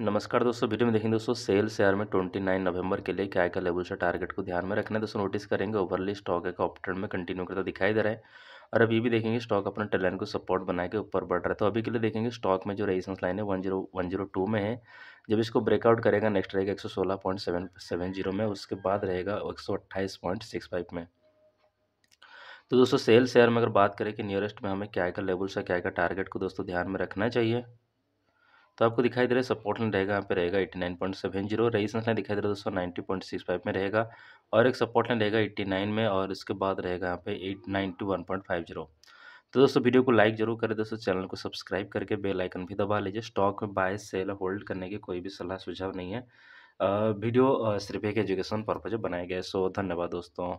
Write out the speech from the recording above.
नमस्कार दोस्तों वीडियो में देखेंगे दोस्तों सेल शेयर में 29 नवंबर के लिए क्या का लेवल से टारगेट को ध्यान में रखना है दोस्तों नोटिस करेंगे ओवरली स्टॉक एक ऑप में कंटिन्यू करता दिखाई दे रहा है और अभी भी देखेंगे स्टॉक अपना टेलन को सपोर्ट बना के ऊपर बढ़ रहा है तो अभी के लिए देखेंगे स्टॉक में जो रेजिस्टेंस लाइन है one zero one zero two में है जब इसको ब्रेकआउट करेगा नेक्स्ट रहेगा एक सौ सोलह पॉइंट सेवन सेवन जीरो में उसके बाद रहेगा एक सौ अट्ठाईस पॉइंट सिक्स फाइव में तो दोस्तों सेल शेयर में अगर बात करें कि नियरेस्ट में हमें क्या का लेवल से क्या का टारगेट को दोस्तों ध्यान में रखना चाहिए तो आपको दिखाई दे रहा है सपोर्ट लाइन रहेगा यहाँ पे रहेगा eighty nine point seven zero resistance line दिखाई दे रहा है दोस्तों नाइन्टी पॉइंट सिक्स फाइव में रहेगा और एक सपोर्ट लाइन रहेगा एट्टी नाइन में और इसके बाद रहेगा यहाँ पे eight nine two one point five zero तो दोस्तों वीडियो को लाइक जरूर करें दोस्तों चैनल को सब्सक्राइब करके बेल आइकन भी दबा लीजिए स्टॉक में बाय सेल होल्ड करने की कोई भी सलाह सुझाव नहीं है वीडियो सिर्फ एक एजुकेशन पर्पज बनाया गया है सो धन्यवाद दोस्तों